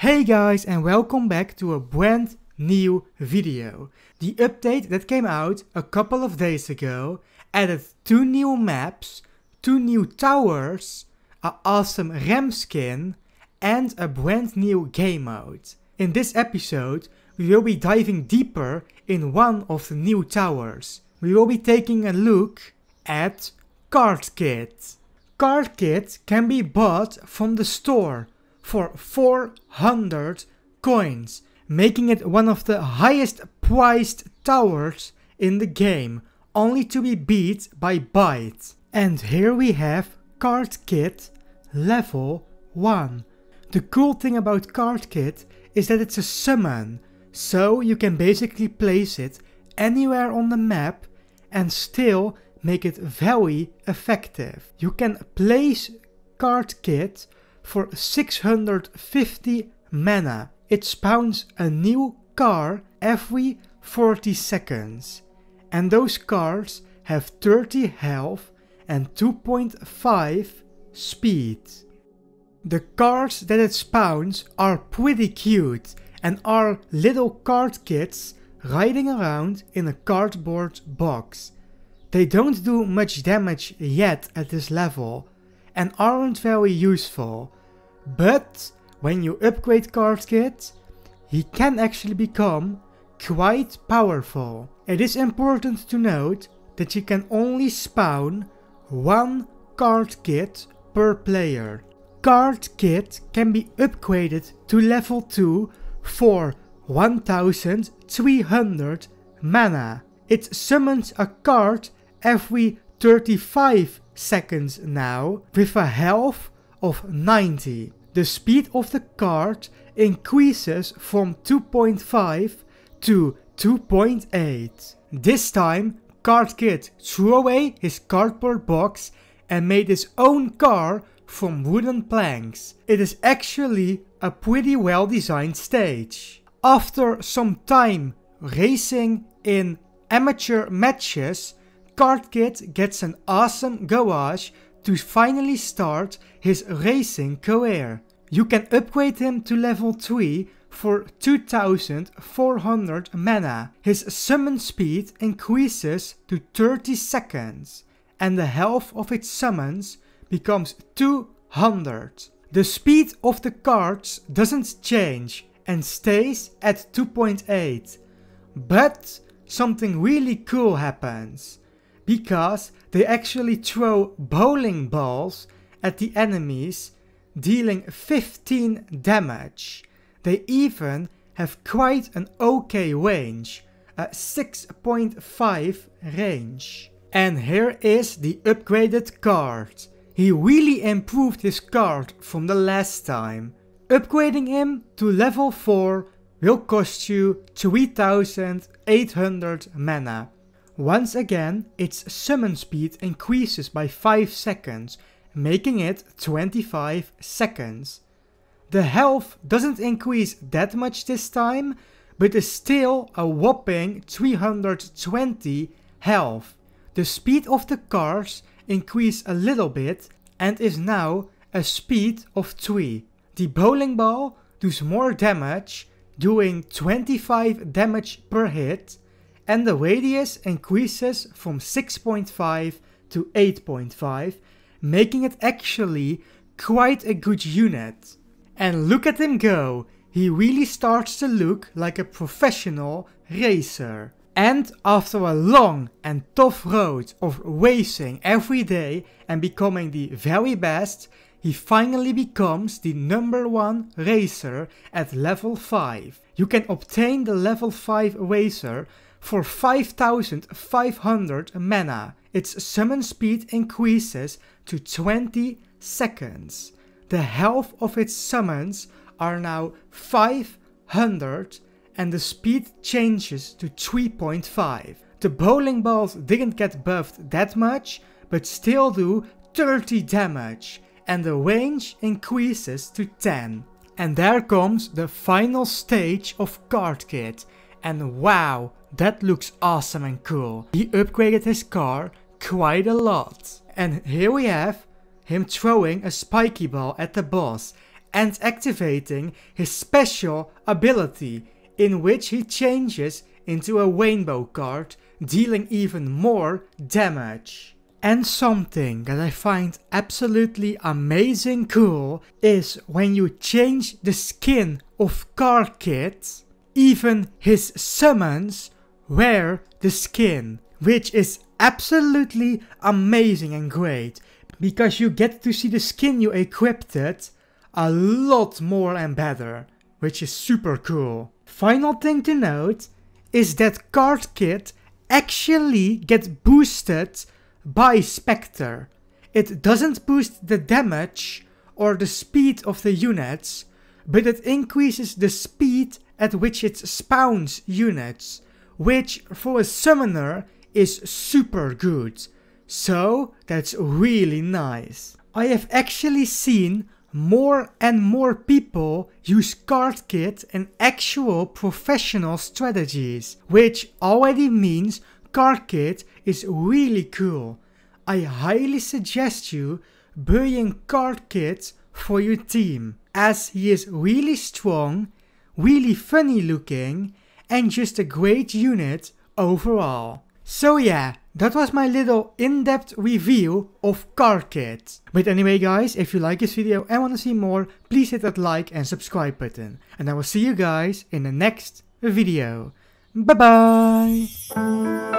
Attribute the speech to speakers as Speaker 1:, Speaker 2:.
Speaker 1: Hey guys and welcome back to a brand new video. The update that came out a couple of days ago added two new maps, two new towers, a awesome ram skin and a brand new game mode. In this episode we will be diving deeper in one of the new towers. We will be taking a look at Card Kit. Card Kit can be bought from the store for 400 coins, making it one of the highest priced towers in the game, only to be beat by Byte. And here we have Card Kit level 1. The cool thing about Card Kit is that it's a summon, so you can basically place it anywhere on the map and still make it very effective. You can place Card Kit for 650 mana. It spawns a new car every 40 seconds. And those cars have 30 health and 2.5 speed. The cards that it spawns are pretty cute and are little card kits riding around in a cardboard box. They don't do much damage yet at this level and aren't very useful, but when you upgrade card kit, he can actually become quite powerful. It is important to note that you can only spawn one card kit per player. Card kit can be upgraded to level 2 for 1300 mana. It summons a card every 35 seconds now with a health of 90 the speed of the card increases from 2.5 to 2.8. This time, Card Kid threw away his cardboard box and made his own car from wooden planks. It is actually a pretty well designed stage. After some time racing in amateur matches, Card Kid gets an awesome garage to finally start his racing career. You can upgrade him to level 3 for 2400 mana. His summon speed increases to 30 seconds and the health of its summons becomes 200. The speed of the cards doesn't change and stays at 2.8. But something really cool happens because they actually throw bowling balls at the enemies, dealing 15 damage. They even have quite an okay range, a 6.5 range. And here is the upgraded card. He really improved his card from the last time. Upgrading him to level 4 will cost you 3800 mana once again, its summon speed increases by 5 seconds, making it 25 seconds. The health doesn't increase that much this time, but is still a whopping 320 health. The speed of the cars increase a little bit and is now a speed of 3. The bowling ball does more damage, doing 25 damage per hit, and the radius increases from 6.5 to 8.5, making it actually quite a good unit. And look at him go, he really starts to look like a professional racer. And after a long and tough road of racing every day and becoming the very best, he finally becomes the number one racer at level 5. You can obtain the level 5 racer for 5500 mana. Its summon speed increases to 20 seconds. The health of its summons are now 500 and the speed changes to 3.5. The bowling balls didn't get buffed that much, but still do 30 damage and the range increases to 10. And there comes the final stage of Card Kit. And wow, that looks awesome and cool. He upgraded his car quite a lot. And here we have him throwing a spiky ball at the boss and activating his special ability in which he changes into a rainbow card dealing even more damage. And something that I find absolutely amazing cool is when you change the skin of Car Kit, even his summons Wear the skin, which is absolutely amazing and great, because you get to see the skin you equipped it a lot more and better, which is super cool. Final thing to note is that card kit actually gets boosted by Spectre. It doesn't boost the damage or the speed of the units, but it increases the speed at which it spawns units, which for a summoner is super good. So that's really nice. I have actually seen more and more people use CardKit and actual professional strategies, which already means CardKit is really cool. I highly suggest you buying CardKit for your team, as he is really strong, really funny looking and just a great unit overall. So yeah, that was my little in-depth review of CarKit. But anyway guys, if you like this video and want to see more, please hit that like and subscribe button. And I will see you guys in the next video. Bye bye!